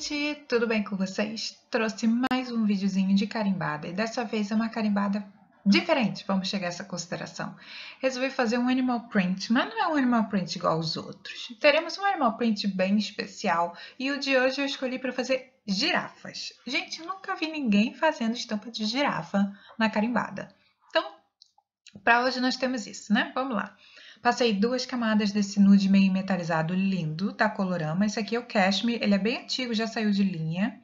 gente, tudo bem com vocês? Trouxe mais um videozinho de carimbada e dessa vez é uma carimbada diferente, vamos chegar a essa consideração. Resolvi fazer um animal print, mas não é um animal print igual aos outros. Teremos um animal print bem especial e o de hoje eu escolhi para fazer girafas. Gente, nunca vi ninguém fazendo estampa de girafa na carimbada. Então, para hoje nós temos isso, né? Vamos lá. Passei duas camadas desse nude meio metalizado lindo da tá, Colorama. Esse aqui é o Cashmere, ele é bem antigo, já saiu de linha.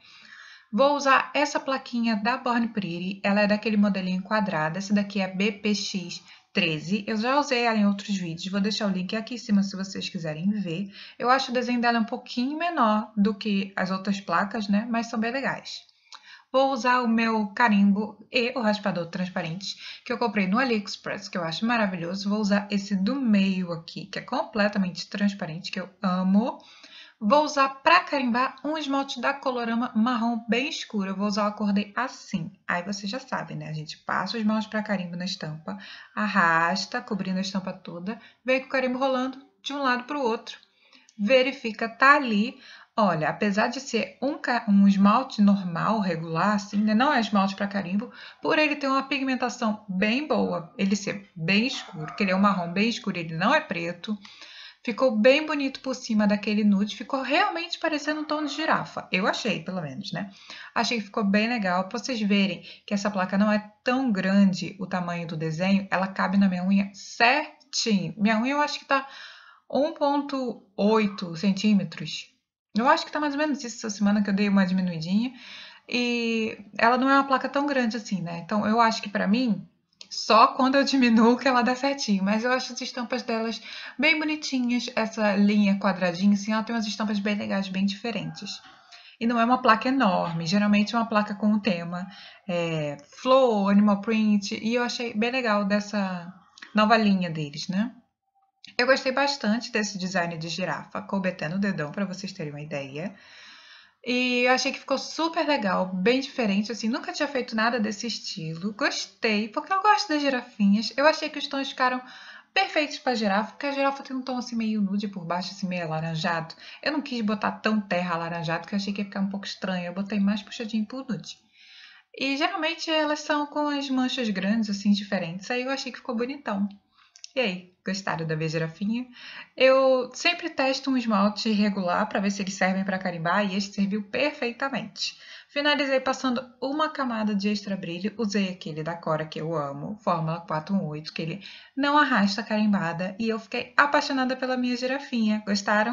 Vou usar essa plaquinha da Born Pretty, ela é daquele modelinho quadrado, esse daqui é BPX 13. Eu já usei ela em outros vídeos, vou deixar o link aqui em cima se vocês quiserem ver. Eu acho o desenho dela um pouquinho menor do que as outras placas, né? Mas são bem legais. Vou usar o meu carimbo e o raspador transparente que eu comprei no AliExpress, que eu acho maravilhoso. Vou usar esse do meio aqui, que é completamente transparente, que eu amo. Vou usar para carimbar um esmalte da Colorama marrom bem escuro. Eu vou usar o acordei assim. Aí você já sabe, né? A gente passa os esmalte para carimbo na estampa, arrasta, cobrindo a estampa toda, vem com o carimbo rolando de um lado para o outro. Verifica, tá ali Olha, apesar de ser um, um esmalte normal, regular, assim, né? não é esmalte para carimbo, por ele ter uma pigmentação bem boa, ele ser bem escuro, que ele é um marrom bem escuro, ele não é preto, ficou bem bonito por cima daquele nude, ficou realmente parecendo um tom de girafa. Eu achei, pelo menos, né? Achei que ficou bem legal. Pra vocês verem que essa placa não é tão grande o tamanho do desenho, ela cabe na minha unha certinho. Minha unha eu acho que tá 1,8 centímetros eu acho que tá mais ou menos isso essa semana que eu dei uma diminuidinha. E ela não é uma placa tão grande assim, né? Então eu acho que para mim, só quando eu diminuo que ela dá certinho. Mas eu acho as estampas delas bem bonitinhas. Essa linha quadradinha, assim, ela tem umas estampas bem legais, bem diferentes. E não é uma placa enorme, geralmente é uma placa com o tema é, Flow, Animal Print. E eu achei bem legal dessa nova linha deles, né? Eu gostei bastante desse design de girafa, coube o dedão, para vocês terem uma ideia. E eu achei que ficou super legal, bem diferente, assim, nunca tinha feito nada desse estilo. Gostei, porque eu gosto das girafinhas. Eu achei que os tons ficaram perfeitos para girafa, porque a girafa tem um tom assim meio nude por baixo, assim meio alaranjado. Eu não quis botar tão terra alaranjado, que eu achei que ia ficar um pouco estranho. Eu botei mais puxadinho pro nude. E geralmente elas são com as manchas grandes, assim, diferentes. Aí eu achei que ficou bonitão. E aí, gostaram da minha girafinha? Eu sempre testo um esmalte regular para ver se eles servem para carimbar e este serviu perfeitamente. Finalizei passando uma camada de extra brilho, usei aquele da Cora que eu amo, Fórmula 418, que ele não arrasta carimbada e eu fiquei apaixonada pela minha girafinha. Gostaram?